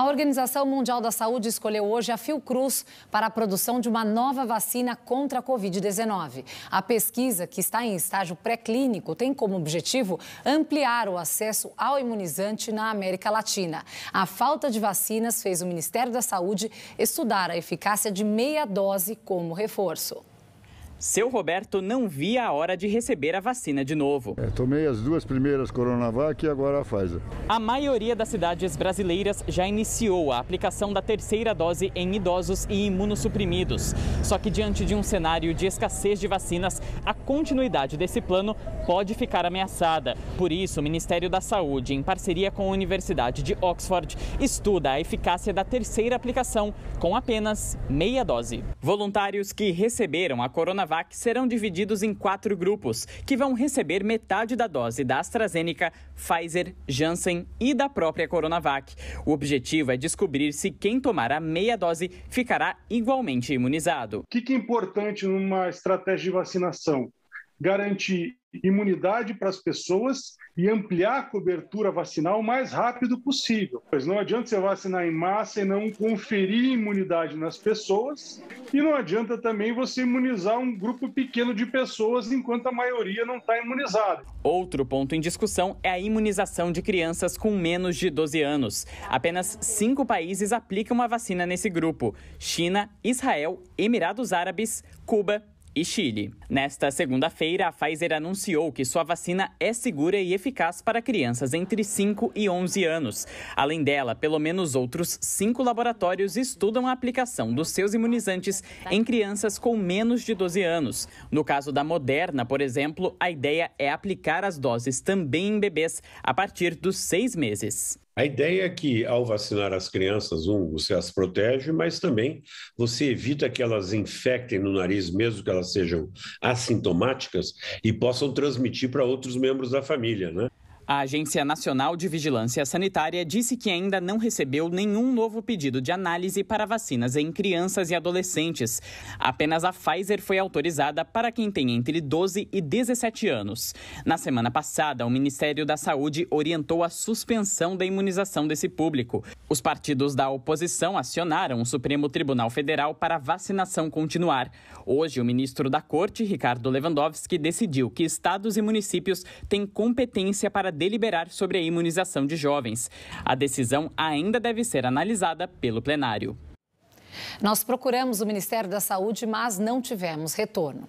A Organização Mundial da Saúde escolheu hoje a Fiocruz para a produção de uma nova vacina contra a Covid-19. A pesquisa, que está em estágio pré-clínico, tem como objetivo ampliar o acesso ao imunizante na América Latina. A falta de vacinas fez o Ministério da Saúde estudar a eficácia de meia dose como reforço. Seu Roberto não via a hora de receber a vacina de novo. É, tomei as duas primeiras Coronavac e agora a Pfizer. A maioria das cidades brasileiras já iniciou a aplicação da terceira dose em idosos e imunossuprimidos. Só que diante de um cenário de escassez de vacinas, a continuidade desse plano pode ficar ameaçada. Por isso, o Ministério da Saúde, em parceria com a Universidade de Oxford, estuda a eficácia da terceira aplicação com apenas meia dose. Voluntários que receberam a Coronavac Coronavac serão divididos em quatro grupos, que vão receber metade da dose da AstraZeneca, Pfizer, Janssen e da própria Coronavac. O objetivo é descobrir se quem tomar a meia dose ficará igualmente imunizado. O que é importante numa estratégia de vacinação? Garantir imunidade para as pessoas e ampliar a cobertura vacinal o mais rápido possível. Pois não adianta você vacinar em massa e não conferir imunidade nas pessoas, e não adianta também você imunizar um grupo pequeno de pessoas enquanto a maioria não está imunizada. Outro ponto em discussão é a imunização de crianças com menos de 12 anos. Apenas cinco países aplicam a vacina nesse grupo: China, Israel, Emirados Árabes, Cuba e Chile. Nesta segunda-feira, a Pfizer anunciou que sua vacina é segura e eficaz para crianças entre 5 e 11 anos. Além dela, pelo menos outros cinco laboratórios estudam a aplicação dos seus imunizantes em crianças com menos de 12 anos. No caso da Moderna, por exemplo, a ideia é aplicar as doses também em bebês a partir dos seis meses. A ideia é que, ao vacinar as crianças, um, você as protege, mas também você evita que elas infectem no nariz, mesmo que elas sejam assintomáticas, e possam transmitir para outros membros da família, né? A Agência Nacional de Vigilância Sanitária disse que ainda não recebeu nenhum novo pedido de análise para vacinas em crianças e adolescentes. Apenas a Pfizer foi autorizada para quem tem entre 12 e 17 anos. Na semana passada, o Ministério da Saúde orientou a suspensão da imunização desse público. Os partidos da oposição acionaram o Supremo Tribunal Federal para a vacinação continuar. Hoje, o ministro da Corte, Ricardo Lewandowski, decidiu que estados e municípios têm competência para deliberar sobre a imunização de jovens. A decisão ainda deve ser analisada pelo plenário. Nós procuramos o Ministério da Saúde, mas não tivemos retorno.